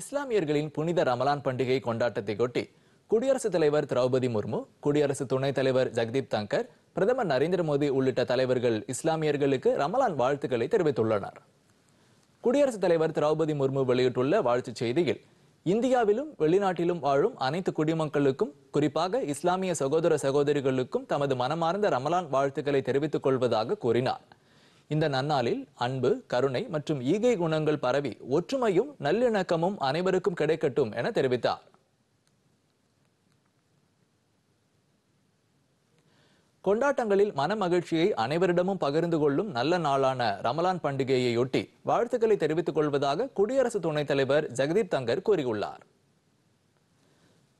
இஸ்லாமியர்களின் புனித ரமலான் பண்டிகை கொண்டாட்டத்தை கொட்டி குடியரசுத் தலைவர் திரௌபதி முர்மு குடியரசு துணைத் தலைவர் ஜெகதீப் தங்கர் பிரதமர் நரேந்திர மோடி உள்ளிட்ட தலைவர்கள் இஸ்லாமியர்களுக்கு ரமலான் வாழ்த்துக்களை தெரிவித்துள்ளனர் குடியரசுத் தலைவர் திரௌபதி முர்மு வெளியிட்டுள்ள வாழ்த்துச் செய்தியில் இந்தியாவிலும் வெளிநாட்டிலும் வாழும் அனைத்து குடிமக்களுக்கும் குறிப்பாக இஸ்லாமிய சகோதர சகோதரிகளுக்கும் தமது மனமார்ந்த ரமலான் வாழ்த்துக்களை தெரிவித்துக் கொள்வதாக கூறினார் இந்த நன்னாளில் அன்பு கருணை மற்றும் ஈகை குணங்கள் பரவி ஒற்றுமையும் நல்லிணக்கமும் அனைவருக்கும் கிடைக்கட்டும் என தெரிவித்தார் கொண்டாட்டங்களில் மன மகிழ்ச்சியை அனைவரிடமும் பகிர்ந்து கொள்ளும் நல்ல நாளான ரமலான் பண்டிகையையொட்டி வாழ்த்துக்களை தெரிவித்துக் கொள்வதாக குடியரசு துணைத் தலைவர் ஜெகதீப் தங்கர் கூறியுள்ளார்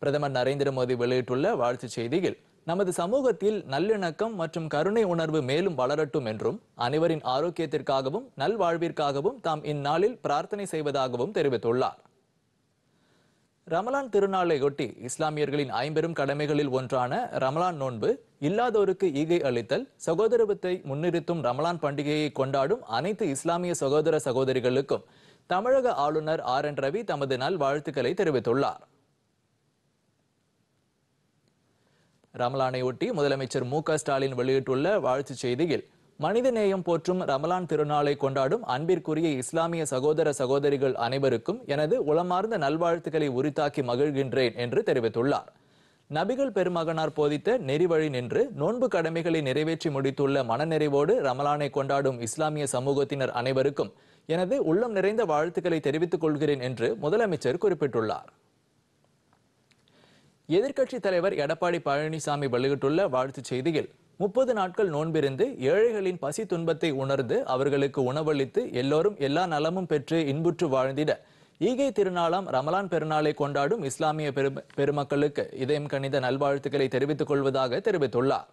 பிரதமர் நரேந்திர மோடி வெளியிட்டுள்ள வாழ்த்துச் செய்தியில் நமது சமூகத்தில் நல்லிணக்கம் மற்றும் கருணை உணர்வு மேலும் வளரட்டும் என்றும் அனைவரின் ஆரோக்கியத்திற்காகவும் நல்வாழ்விற்காகவும் தாம் இந்நாளில் பிரார்த்தனை செய்வதாகவும் தெரிவித்துள்ளார் ரமலான் திருநாளையொட்டி இஸ்லாமியர்களின் ஐம்பெரும் கடமைகளில் ஒன்றான ரமலான் நோன்பு இல்லாதோருக்கு ஈகை அளித்தல் சகோதரத்தை முன்னிறுத்தும் ரமலான் பண்டிகையை கொண்டாடும் அனைத்து இஸ்லாமிய சகோதர சகோதரிகளுக்கும் தமிழக ஆளுநர் ஆர் என் ரவி தமது நல்வாழ்த்துக்களை தெரிவித்துள்ளார் ரமலானையொட்டி முதலமைச்சர் மு ஸ்டாலின் வெளியிட்டுள்ள வாழ்த்துச் செய்தியில் மனித நேயம் போற்றும் ரமலான் திருநாளை கொண்டாடும் அன்பிற்குரிய இஸ்லாமிய சகோதர சகோதரிகள் அனைவருக்கும் எனது உளமார்ந்த நல்வாழ்த்துக்களை உரித்தாக்கி மகிழ்கின்றேன் என்று தெரிவித்துள்ளார் நபிகள் பெருமகனார் போதித்த நெறிவழி நின்று நோன்பு கடமைகளை நிறைவேற்றி முடித்துள்ள மனநிறைவோடு ரமலானை கொண்டாடும் இஸ்லாமிய சமூகத்தினர் அனைவருக்கும் எனது உள்ளம் நிறைந்த வாழ்த்துக்களை தெரிவித்துக் கொள்கிறேன் என்று முதலமைச்சர் குறிப்பிட்டுள்ளார் எதிர்க்கட்சி தலைவர் எடப்பாடி பழனிசாமி வெளியிட்டுள்ள வாழ்த்துச் செய்தியில் முப்பது நாட்கள் நோன்பிருந்து ஏழைகளின் பசி துன்பத்தை உணர்ந்து அவர்களுக்கு உணவளித்து எல்லோரும் எல்லா நலமும் பெற்று இன்புற்று வாழ்ந்திட ஈகை திருநாளாம் ரமலான் பெருநாளை கொண்டாடும் இஸ்லாமிய பெருமக்களுக்கு இதயம் கணித நல்வாழ்த்துக்களை தெரிவித்துக் கொள்வதாக தெரிவித்துள்ளார்